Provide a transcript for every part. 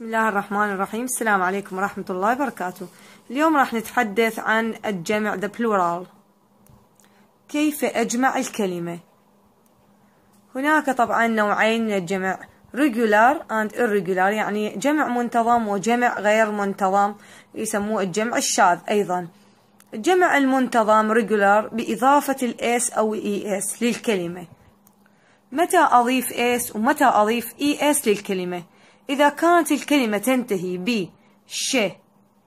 بسم الله الرحمن الرحيم السلام عليكم ورحمة الله وبركاته اليوم راح نتحدث عن الجمع the plural كيف أجمع الكلمة هناك طبعا نوعين من الجمع regular and irregular يعني جمع منتظم وجمع غير منتظم يسموه الجمع الشاذ أيضا الجمع المنتظم regular بإضافة الاس أو es للكلمة متى أضيف s ومتى أضيف es للكلمة إذا كانت الكلمة تنتهي ب ش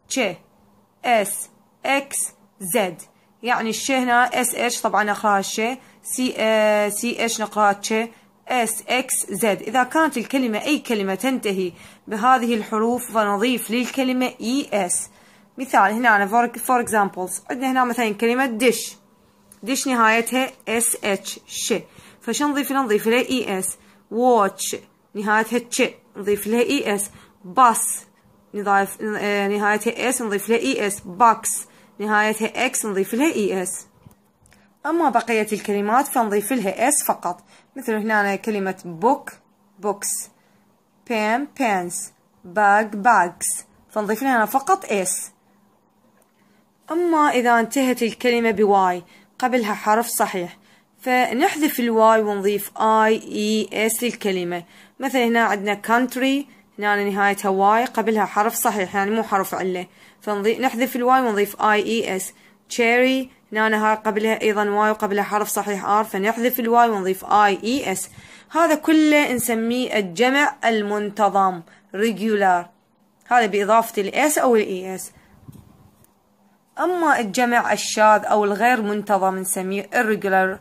ش اس اكس زد يعني الش هنا اس اتش طبعا آه، نقراها ش سي اه سي اتش نقراها ش اس اكس زد إذا كانت الكلمة أي كلمة تنتهي بهذه الحروف فنضيف للكلمة اي e اس مثال هنا أنا فور اكزامبلز عندنا هنا مثلا كلمة دش دش نهايتها اس اتش ش فشو نضيف نضيف له اي اس واتش نهايتها تش نضيف لها اي e اس باس نضيف آه، نهايتها اس نضيف لها اي e اس باكس نهايتها اكس نضيف لها اي e اس اما بقيه الكلمات فنضيف لها اس فقط مثل هنا كلمه بوك بوكس بام بانس باج باجز فنضيف لها فقط اس اما اذا انتهت الكلمه بواي قبلها حرف صحيح فنحذف الواي ونضيف اي e, اي اس للكلمة مثلا هنا عندنا country هنا نهايتها واي قبلها حرف صحيح يعني مو حرف علة فنحذف الواي ونضيف اي اي اس cherry هنا هاي قبلها ايضا واي وقبلها حرف صحيح ار فنحذف الواي ونضيف اي اي اس هذا كله نسميه الجمع المنتظم regular هذا بإضافة الاس أو الاي اس e أما الجمع الشاذ أو الغير منتظم نسميه irregular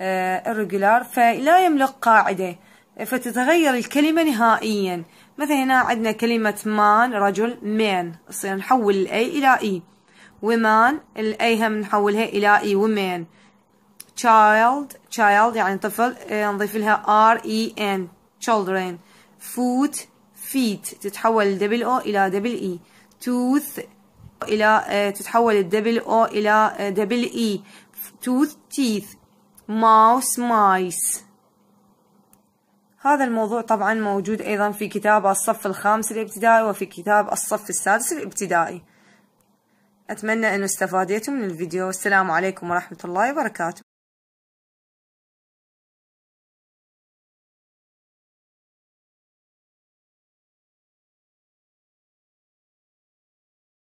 الريجولار آه، فلا يملك قاعدة فتتغير الكلمة نهائيا مثلا هنا عندنا كلمة مان رجل مين نصير نحول الاي الى اي ومان الاي هم نحولها الى اي e، ومين child child يعني طفل آه، نضيف لها r e n children foot feet تتحول دبل او الى دبل اي e. tooth الى آه، تتحول الدبل او الى دبل اي e. tooth teeth ماوس مايس هذا الموضوع طبعا موجود أيضا في كتاب الصف الخامس الابتدائي وفي كتاب الصف السادس الابتدائي أتمنى أنه استفاديتم من الفيديو والسلام عليكم ورحمة الله وبركاته